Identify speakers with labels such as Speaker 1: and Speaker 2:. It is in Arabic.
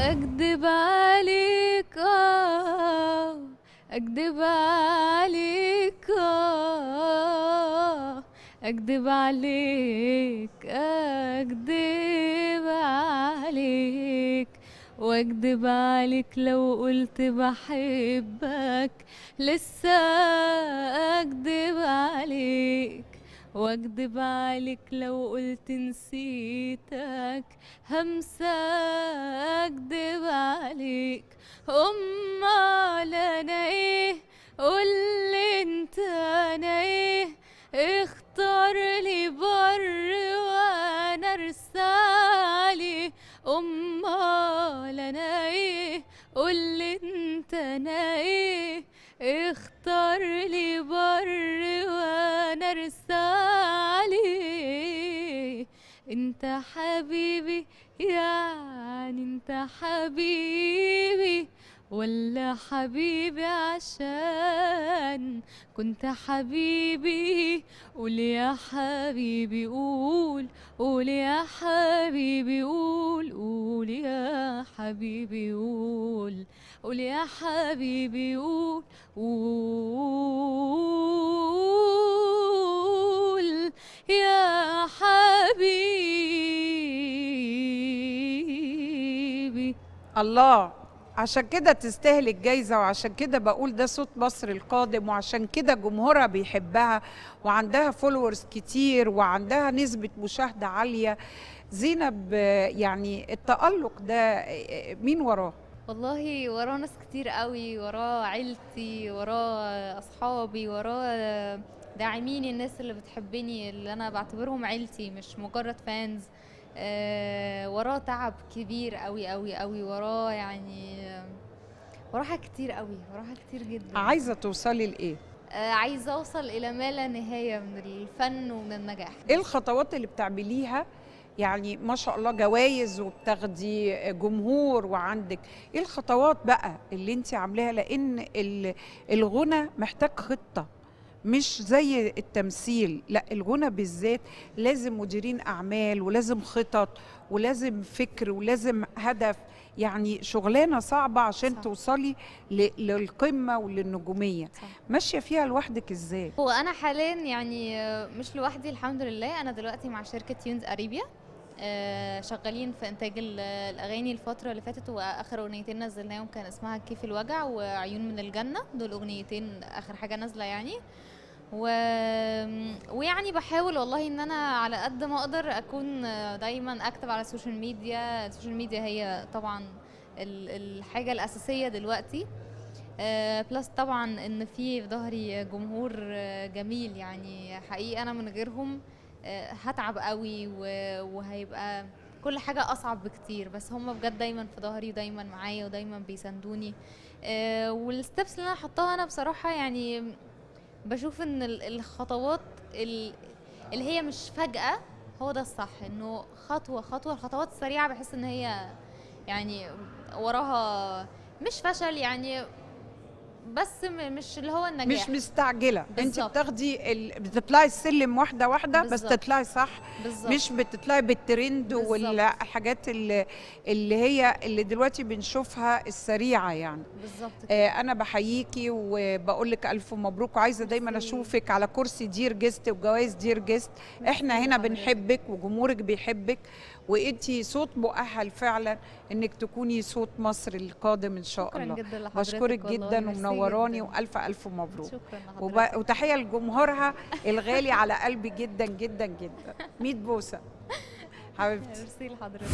Speaker 1: اكدب عليك آه اكدب عليك آه اكدب عليك اكدب عليك واكدب عليك لو قلت بحبك لسه اكدب عليك واكدب عليك لو قلت نسيتك همسة اكدب عليك امال انا ايه قولي انت انا ايه اختار لي بر وانا ارسالي امال انا ايه قولي انت انا ايه اختار لي بر وانا ارسالي انت حبيبي يعني انت حبيبي ولا حبيبي عشان كنت حبيبي قول يا حبيبي قول قول يا حبيبي قول قول يا حبيبي قول قول يا حبيبي قول قول
Speaker 2: الله عشان كده تستاهل الجايزه وعشان كده بقول ده صوت مصر القادم وعشان كده جمهورها بيحبها وعندها فولورز كتير وعندها نسبه مشاهده عاليه زينب يعني
Speaker 3: التالق ده مين وراه والله وراه ناس كتير قوي وراه عيلتي وراه اصحابي وراه داعمين الناس اللي بتحبني اللي انا بعتبرهم عيلتي مش مجرد فانز آه، وراه تعب كبير قوي قوي قوي وراه يعني وراها كتير قوي وراها كتير جدا عايزه
Speaker 2: توصلي لايه
Speaker 3: آه، عايزه اوصل الى ما لا نهايه من الفن ومن النجاح
Speaker 2: ايه الخطوات اللي بتعمليها يعني ما شاء الله جوائز وبتاخدي جمهور وعندك ايه الخطوات بقى اللي انت عاملاها لان الغنى محتاج خطه مش زي التمثيل لا الغنى بالذات لازم مديرين اعمال ولازم خطط ولازم فكر ولازم هدف يعني شغلانه صعبه عشان صح. توصلي للقمه وللنجوميه ماشيه فيها لوحدك ازاي
Speaker 3: وانا حاليا يعني مش لوحدي الحمد لله انا دلوقتي مع شركه تيونز اريبيا آه، شغالين في انتاج الاغاني الفتره اللي فاتت واخر اغنيتين نزلناهم كان اسمها كيف الوجع وعيون من الجنه دول اغنيتين اخر حاجه نازله يعني و... ويعني بحاول والله ان انا على قد ما اقدر اكون دايما اكتب على السوشيال ميديا السوشيال ميديا هي طبعا الحاجه الاساسيه دلوقتي بلس آه، طبعا ان في في ظهري جمهور جميل يعني حقيقي انا من غيرهم هتعب قوي وهيبقى كل حاجة أصعب بكتير بس هم بجد دايما في ظهري ودايما معايا ودايما بيساندوني آه، والستبس اللي أنا حطها أنا بصراحة يعني بشوف إن الخطوات اللي هي مش فجأة هو ده الصح إنه خطوة خطوة الخطوات السريعة بحس إن هي يعني وراها مش فشل يعني بس مش اللي هو النجاح مش
Speaker 2: مستعجله بالزبط. انت بتاخدي ال... بتطلعي السلم واحده واحده بالزبط. بس تطلعي صح بالزبط. مش بتطلعي بالترند والحاجات اللي, اللي هي اللي دلوقتي بنشوفها السريعه يعني بالظبط آه انا بحييكي وبقول لك الف مبروك وعايزه دايما اشوفك على كرسي دير جيست وجوائز دير جيست احنا هنا بنحبك وجمهورك بيحبك وانتي صوت مؤهل فعلا انك تكوني صوت مصر القادم ان شاء شكرا الله جدا بشكرك جدا ومنوراني والف الف مبروك وب... وتحيه لجمهورها الغالي على قلبي جدا جدا جدا 100 بوسه
Speaker 1: حبيبتي ميرسي لحضرتك